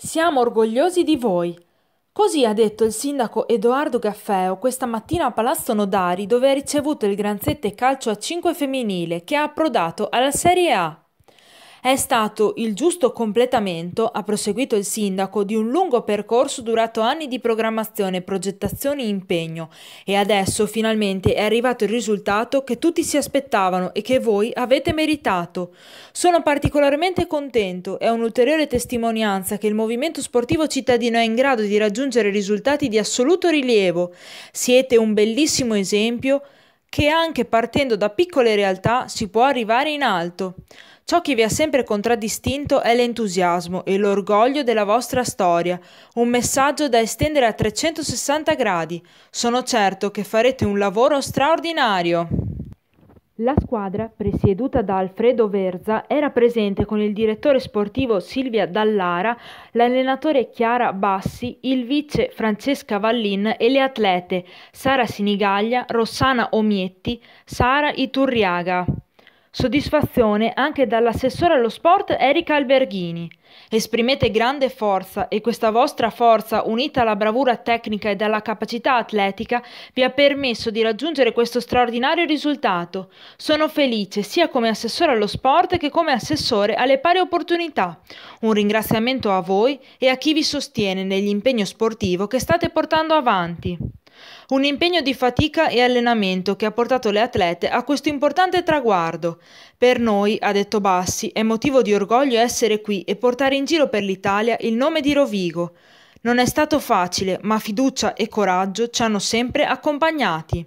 Siamo orgogliosi di voi. Così ha detto il sindaco Edoardo Gaffeo questa mattina a Palazzo Nodari dove ha ricevuto il Granzette Calcio a 5 femminile che ha approdato alla Serie A. È stato il giusto completamento, ha proseguito il sindaco, di un lungo percorso durato anni di programmazione, progettazione e impegno e adesso finalmente è arrivato il risultato che tutti si aspettavano e che voi avete meritato. Sono particolarmente contento, è un'ulteriore testimonianza che il movimento sportivo cittadino è in grado di raggiungere risultati di assoluto rilievo. Siete un bellissimo esempio che anche partendo da piccole realtà si può arrivare in alto. Ciò che vi ha sempre contraddistinto è l'entusiasmo e l'orgoglio della vostra storia, un messaggio da estendere a 360 gradi. Sono certo che farete un lavoro straordinario. La squadra, presieduta da Alfredo Verza, era presente con il direttore sportivo Silvia Dallara, l'allenatore Chiara Bassi, il vice Francesca Vallin e le atlete Sara Sinigaglia, Rossana Omietti, Sara Iturriaga. Soddisfazione anche dall'assessore allo sport Erika Alberghini. Esprimete grande forza e questa vostra forza, unita alla bravura tecnica ed alla capacità atletica, vi ha permesso di raggiungere questo straordinario risultato. Sono felice sia come assessore allo sport che come assessore alle pari opportunità. Un ringraziamento a voi e a chi vi sostiene nell'impegno sportivo che state portando avanti. Un impegno di fatica e allenamento che ha portato le atlete a questo importante traguardo. Per noi, ha detto Bassi, è motivo di orgoglio essere qui e portare in giro per l'Italia il nome di Rovigo. Non è stato facile, ma fiducia e coraggio ci hanno sempre accompagnati.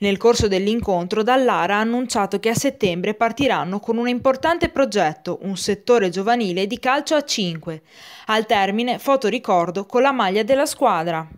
Nel corso dell'incontro Dallara ha annunciato che a settembre partiranno con un importante progetto, un settore giovanile di calcio a 5. Al termine foto ricordo con la maglia della squadra.